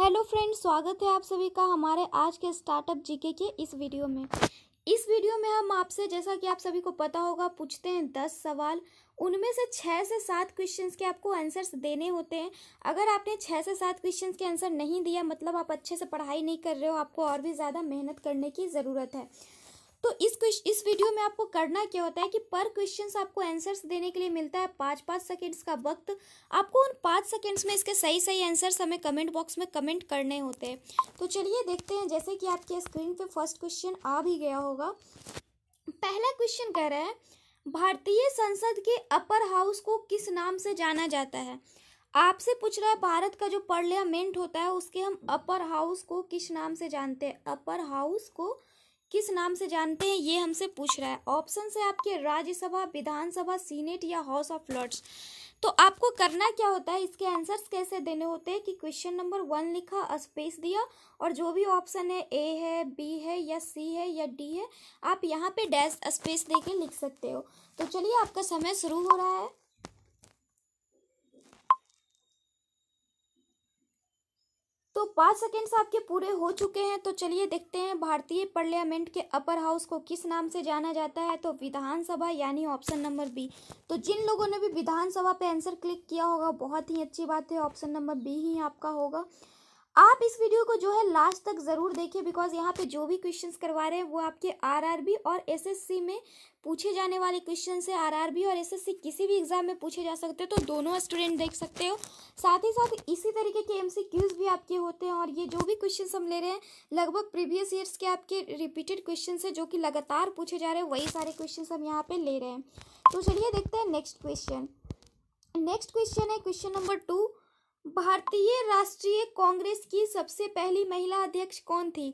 hello friends स्वागत है आप सभी का हमारे आज के स्टार्टअप जीके के इस वीडियो में इस वीडियो में हम आपसे जैसा कि आप सभी को पता होगा पूछते हैं दस सवाल उनमें से छः से सात क्वेश्चंस के आपको आंसर्स देने होते हैं अगर आपने छः से सात क्वेश्चंस के आंसर नहीं दिया मतलब आप अच्छे से पढ़ाई नहीं कर रहे हो आपको और भी ज़्यादा मेहनत करने की ज़रूरत है तो इस इस वीडियो में आपको करना क्या होता है कि पर क्वेश्चन आपको आंसर्स देने के लिए मिलता है पाँच पाँच सेकेंड्स का वक्त आपको उन पाँच सेकेंड्स में इसके सही सही आंसर्स हमें कमेंट बॉक्स में कमेंट करने होते हैं तो चलिए देखते हैं जैसे कि आपके स्क्रीन पे फर्स्ट क्वेश्चन आ भी गया होगा पहला क्वेश्चन कह रहा है भारतीय संसद के अपर हाउस को किस नाम से जाना जाता है आपसे पूछ रहा है भारत का जो पार्लियामेंट होता है उसके हम अपर हाउस को किस नाम से जानते हैं अपर हाउस को किस नाम से जानते हैं ये हमसे पूछ रहा है ऑप्शन है आपके राज्यसभा विधानसभा सीनेट या हाउस ऑफ लॉर्ड्स तो आपको करना क्या होता है इसके आंसर्स कैसे देने होते हैं कि क्वेश्चन नंबर वन लिखा स्पेस दिया और जो भी ऑप्शन है ए है बी है या सी है या डी है आप यहाँ पे डैश स्पेस दे के लिख सकते हो तो चलिए आपका समय शुरू हो रहा है दोस्तों पाँच सेकेंड्स आपके पूरे हो चुके हैं तो चलिए देखते हैं भारतीय पार्लियामेंट के अपर हाउस को किस नाम से जाना जाता है तो विधानसभा यानी ऑप्शन नंबर बी तो जिन लोगों ने भी विधानसभा पे आंसर क्लिक किया होगा बहुत ही अच्छी बात है ऑप्शन नंबर बी ही आपका होगा आप इस वीडियो को जो है लास्ट तक ज़रूर देखिए बिकॉज यहाँ पे जो भी क्वेश्चंस करवा रहे हैं वो आपके आरआरबी और एसएससी में पूछे जाने वाले क्वेश्चन से आरआरबी और एसएससी किसी भी एग्ज़ाम में पूछे जा सकते हो तो दोनों स्टूडेंट देख सकते हो साथ ही साथ इसी तरीके के एमसीक्यूज भी आपके होते हैं और ये जो भी क्वेश्चन हम ले रहे हैं लगभग प्रीवियस ईयर्स के आपके रिपीटेड क्वेश्चन है जो कि लगातार पूछे जा रहे हैं वही सारे क्वेश्चन हम यहाँ पर ले रहे हैं तो चलिए देखते हैं नेक्स्ट क्वेश्चन नेक्स्ट क्वेश्चन है question number two Bharatiya Rashtriya Congress की सबसे पहली महिला अध्यक्ष कौन थी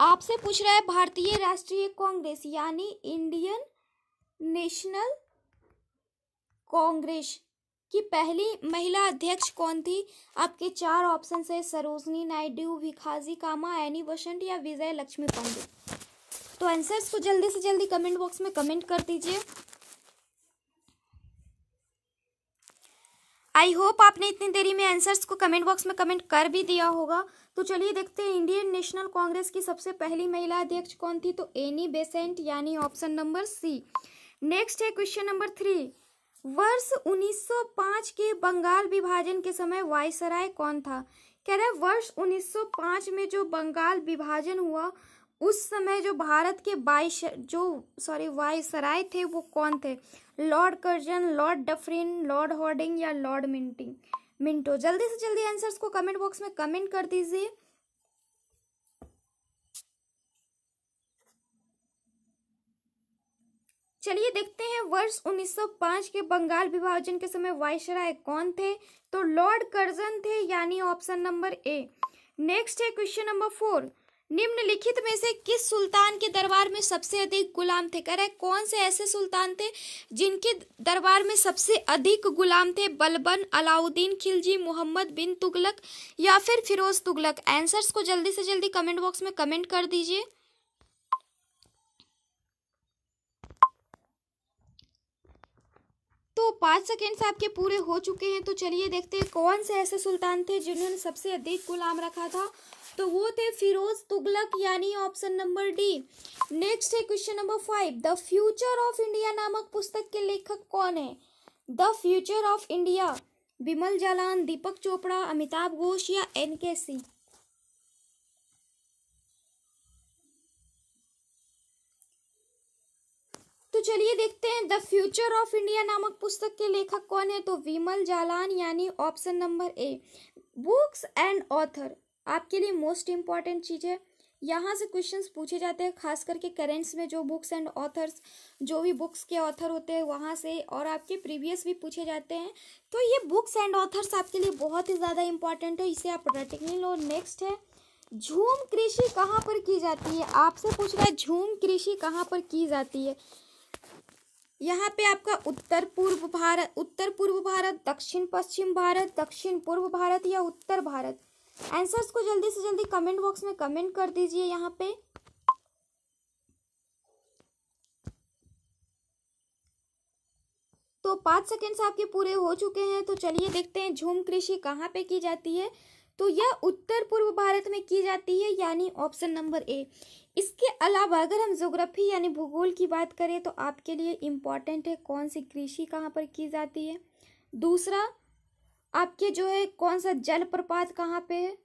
आपसे पूछ रहा है भारतीय राष्ट्रीय कांग्रेस यानी इंडियन नेशनल कांग्रेस की पहली महिला अध्यक्ष कौन थी आपके चार ऑप्शन है सरोजनी नायडू विखाजी कामा एनी वसंत या विजय लक्ष्मी पंडित तो आंसर्स को जल्दी से जल्दी कमेंट बॉक्स में कमेंट कर दीजिए आई होप आपने इतनी देरी में आंसर्स को कमेंट बॉक्स में कमेंट कर भी दिया होगा तो चलिए देखते हैं इंडियन नेशनल कांग्रेस की सबसे पहली महिला अध्यक्ष कौन थी तो एनी बेसेंट यानी ऑप्शन नंबर सी नेक्स्ट है क्वेश्चन नंबर थ्री वर्ष 1905 के बंगाल विभाजन के समय वायसराय कौन था कह रहे वर्ष 1905 में जो बंगाल विभाजन हुआ उस समय जो भारत के बाईस जो सॉरी वायसराय थे वो कौन थे Lord Curzon Lord Dufferin Lord Hardinge या लॉर्ड मिंटिंग मिंटो जल्दी से जल्दी आंसर्स को कमेंट बॉक्स में कमेंट कर दीजिए चलिए देखते हैं वर्ष 1905 के बंगाल विभाजन के समय वायसराय कौन थे तो लॉर्ड कर्जन थे यानी ऑप्शन नंबर ए नेक्स्ट है क्वेश्चन नंबर फोर निम्नलिखित में से किस सुल्तान के दरबार में सबसे अधिक गुलाम थे करे कौन से ऐसे सुल्तान थे जिनके दरबार में सबसे अधिक गुलाम थे बलबन अलाउद्दीन खिलजी मोहम्मद बिन तुगलक या फिर फिरोज तुगलक आंसर्स को जल्दी से जल्दी कमेंट बॉक्स में कमेंट कर दीजिए तो पाँच सेकेंड्स आपके पूरे हो चुके हैं तो चलिए देखते हैं कौन से ऐसे सुल्तान थे जिन्होंने सबसे अधिक गुलाम रखा था तो वो थे फिरोज तुगलक यानी ऑप्शन नंबर डी नेक्स्ट है question number five the future of India नामक पुस्तक के लेखक कौन है the future of India Bimal Jalan Deepak Chopra Amitabh Ghosh या एन के सिंह तो चलिए देखते हैं द फ्यूचर ऑफ इंडिया नामक पुस्तक के लेखक कौन है तो विमल जालान यानी option number A books and author आपके लिए मोस्ट इम्पॉर्टेंट चीज़ है यहाँ से क्वेश्चंस पूछे जाते हैं खास करके करेंट्स में जो बुक्स एंड ऑथर्स जो भी बुक्स के ऑथर होते हैं वहाँ से और आपके प्रीवियस भी पूछे जाते हैं तो ये बुक्स एंड ऑथर्स आपके लिए बहुत ही ज़्यादा इंपॉर्टेंट है इसे आप रटेंगे लो नेक्स्ट है झूम कृषि कहाँ पर की जाती है आपसे पूछ रहा है झूम कृषि कहाँ पर की जाती है यहाँ पे आपका उत्तर पूर्व भारत उत्तर पूर्व भारत दक्षिण पश्चिम भारत दक्षिण पूर्व भारत या उत्तर भारत आंसर्स को जल्दी से जल्दी कमेंट बॉक्स में कमेंट कर दीजिए यहाँ पे तो पाँच सेकेंड्स आपके पूरे हो चुके हैं तो चलिए देखते हैं झूम कृषि कहाँ पे की जाती है तो यह उत्तर पूर्व भारत में की जाती है यानी ऑप्शन नंबर ए इसके अलावा अगर हम जोग्राफी यानी भूगोल की बात करें तो आपके लिए इम्पॉर्टेंट है कौन सी कृषि कहाँ पर की जाती है दूसरा आपके जो है कौन सा जलप्रपात कहाँ पे है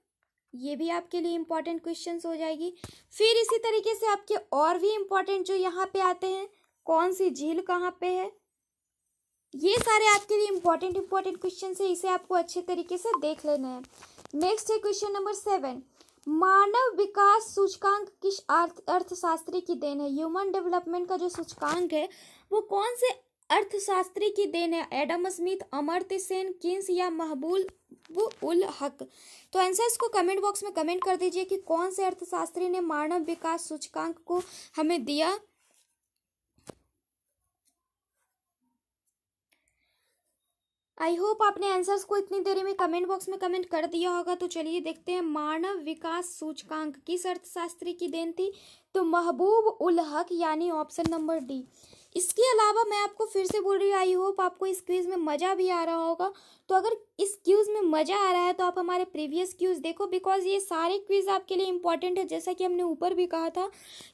ये भी आपके लिए इम्पॉर्टेंट क्वेश्चन हो जाएगी फिर इसी तरीके से आपके और भी इम्पॉर्टेंट जो यहाँ पे आते हैं कौन सी झील कहाँ पे है ये सारे आपके लिए इम्पॉर्टेंट इम्पॉर्टेंट क्वेश्चन है इसे आपको अच्छे तरीके से देख लेने हैं नेक्स्ट है क्वेश्चन नंबर सेवन मानव विकास सूचकांक किस अर्थ अर्थशास्त्री की देन है ह्यूमन डेवलपमेंट का जो सूचकांक है वो कौन से अर्थशास्त्री की देन है Adam Smith Amartya Sen Keynes या महबूल उल हक तो आंसर इसको कमेंट बॉक्स में कमेंट कर दीजिए कि कौन से अर्थशास्त्री ने मानव विकास सूचकांक को हमें दिया आई होप आपने आंसर्स को इतनी देरी में कमेंट बॉक्स में कमेंट कर दिया होगा तो चलिए देखते हैं मानव विकास सूचकांक किस अर्थशास्त्री की देन थी तो महबूब उल हक यानी ऑप्शन नंबर डी इसके अलावा मैं आपको फिर से बोल रही हूँ आई होप आपको इस क्यूज़ में मज़ा भी आ रहा होगा तो अगर इस क्यूज़ में मज़ा आ रहा है तो आप हमारे प्रीवियस क्यूज़ देखो बिकॉज ये सारे क्यूज़ आपके लिए इंपॉर्टेंट है जैसा कि हमने ऊपर भी कहा था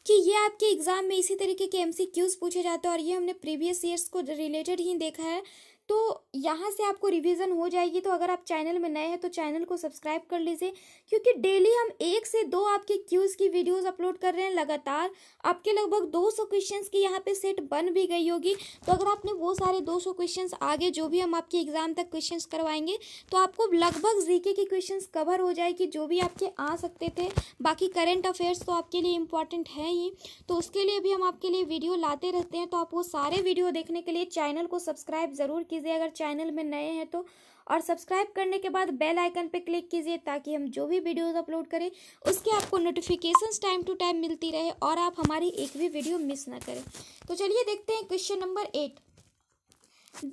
कि ये आपके एग्ज़ाम में इसी तरीके के एम पूछे जाते हैं और ये हमने प्रीवियस ईयर्स को रिलेटेड ही देखा है तो यहाँ से आपको रिवीजन हो जाएगी तो अगर आप चैनल में नए हैं तो चैनल को सब्सक्राइब कर लीजिए क्योंकि डेली हम एक से दो आपके क्यूज़ की वीडियोस अपलोड कर रहे हैं लगातार आपके लगभग 200 क्वेश्चन की यहाँ पे सेट बन भी गई होगी तो अगर आपने वो सारे 200 क्वेश्चन आगे जो भी हम आपके एग्ज़ाम तक क्वेश्चन करवाएंगे तो आपको लगभग जी के क्वेश्चन कवर हो जाएगी जो भी आपके आ सकते थे बाकी करेंट अफेयर्स तो आपके लिए इंपॉर्टेंट है ही तो उसके लिए भी हम आपके लिए वीडियो लाते रहते हैं तो आप वो सारे वीडियो देखने के लिए चैनल को सब्सक्राइब ज़रूर कीजिए कीजिए अगर चैनल में नए हैं तो और सब्सक्राइब करने के बाद बेल आइकन पर क्लिक कीजिए ताकि हम जो भी वीडियोस अपलोड करें उसके आपको नोटिफिकेशंस टाइम टू टाइम मिलती रहे और आप हमारी एक भी वीडियो मिस ना करें तो चलिए देखते हैं क्वेश्चन नंबर एट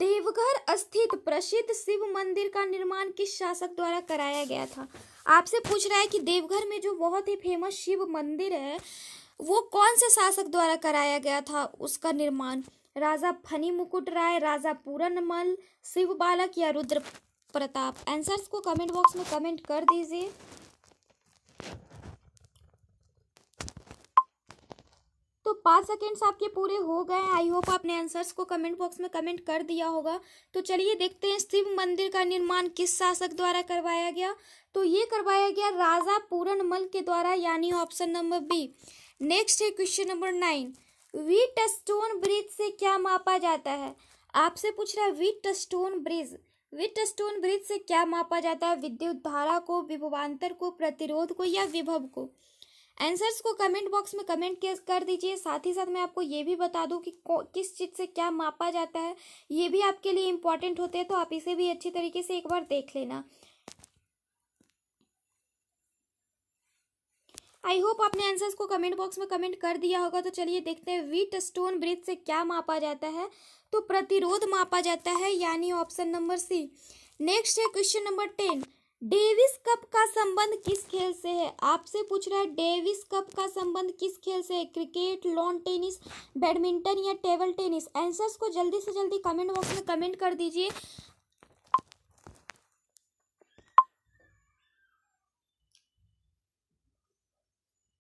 देवघर स्थित प्रसिद्ध शिव मंदिर का निर्माण किस शासक द्वारा कराया गया था आपसे पूछ रहा है कि देवघर में जो बहुत ही फेमस शिव मंदिर है वो कौन से शासक द्वारा कराया गया था उसका निर्माण राजा फनी मुकुट राय राजा पूरन मल शिव बालक या रुद्र प्रताप आंसर्स को कमेंट बॉक्स में कमेंट कर दीजिए तो पाँच सेकेंड्स आपके पूरे हो गए हैं आई होप आपने आंसर्स को कमेंट बॉक्स में कमेंट कर दिया होगा तो चलिए देखते हैं शिव मंदिर का निर्माण किस शासक द्वारा करवाया गया तो ये करवाया गया राजा पूरन मल के द्वारा यानी ऑप्शन नंबर बी नेक्स्ट है question number nine Wheatstone bridge से क्या मापा जाता है आपसे पूछ रहा है Wheatstone bridge Wheatstone bridge से क्या मापा जाता है विद्युत धारा को विभवांतर को प्रतिरोध को या विभव को आंसर्स को कमेंट बॉक्स में कमेंट कर दीजिए साथ ही साथ मैं आपको ये भी बता दूं कि किस चीज़ से क्या मापा जाता है ये भी आपके लिए इम्पॉर्टेंट होते हैं तो आप इसे भी अच्छी तरीके से एक बार देख लेना आई होप आपने आंसर्स को कमेंट बॉक्स में कमेंट कर दिया होगा तो चलिए देखते हैं वीट स्टोन ब्रिज से क्या मापा जाता है तो प्रतिरोध मापा जाता है यानी ऑप्शन नंबर सी नेक्स्ट है question number ten Davis Cup का संबंध किस खेल से है आपसे पूछ रहा है डेविस कप का संबंध किस खेल से है क्रिकेट लॉन टेनिस बैडमिंटन या टेबल टेनिस आंसर्स को जल्दी से जल्दी कमेंट बॉक्स में कमेंट कर दीजिए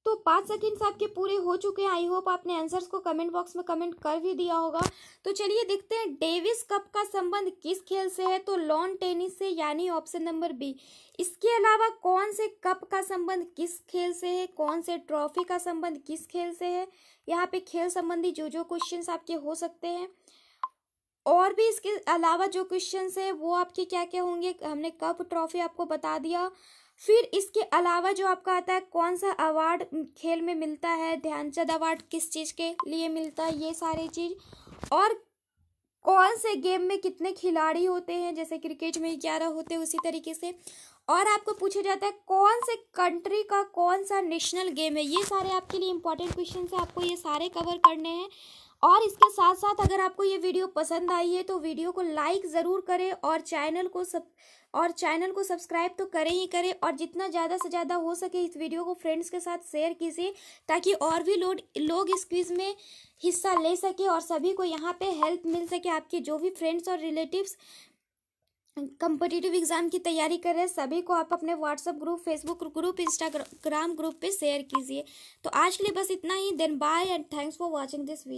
तो पाँच सेकेंड्स आपके पूरे हो चुके हैं आई होप आपने आंसर्स को कमेंट बॉक्स में कमेंट कर भी दिया होगा तो चलिए देखते हैं डेविस कप का संबंध किस खेल से है तो लॉन टेनिस से यानी ऑप्शन नंबर बी इसके अलावा कौन से कप का संबंध किस खेल से है कौन से ट्रॉफी का संबंध किस खेल से है यहाँ पे खेल संबंधी जो जो क्वेश्चन आपके हो सकते हैं और भी इसके अलावा जो क्वेश्चन है वो आपके क्या क्या होंगे हमने कप ट्रॉफी आपको बता दिया फिर इसके अलावा जो आपका आता है कौन सा अवार्ड खेल में मिलता है ध्यानचंद अवार्ड किस चीज़ के लिए मिलता है ये सारी चीज़ और कौन से गेम में कितने खिलाड़ी होते हैं जैसे क्रिकेट में ग्यारह होते हैं उसी तरीके से और आपको पूछा जाता है कौन से कंट्री का कौन सा नेशनल गेम है ये सारे आपके लिए इंपॉर्टेंट क्वेश्चन है आपको ये सारे कवर करने हैं और इसके साथ साथ अगर आपको ये वीडियो पसंद आई है तो वीडियो को लाइक ज़रूर करें और चैनल को सब और चैनल को सब्सक्राइब तो करें ही करें और जितना ज़्यादा से ज़्यादा हो सके इस वीडियो को फ्रेंड्स के साथ शेयर कीजिए ताकि और भी लोग लोग इस क्विज़ में हिस्सा ले सके और सभी को यहाँ पे हेल्प मिल सके आपके जो भी फ्रेंड्स और रिलेटिव्स कंपिटेटिव एग्ज़ाम की तैयारी कर रहे हैं सभी को आप अपने WhatsApp group Facebook group Instagram group पे शेयर कीजिए तो आज के लिए बस इतना ही then bye and thanks for watching this video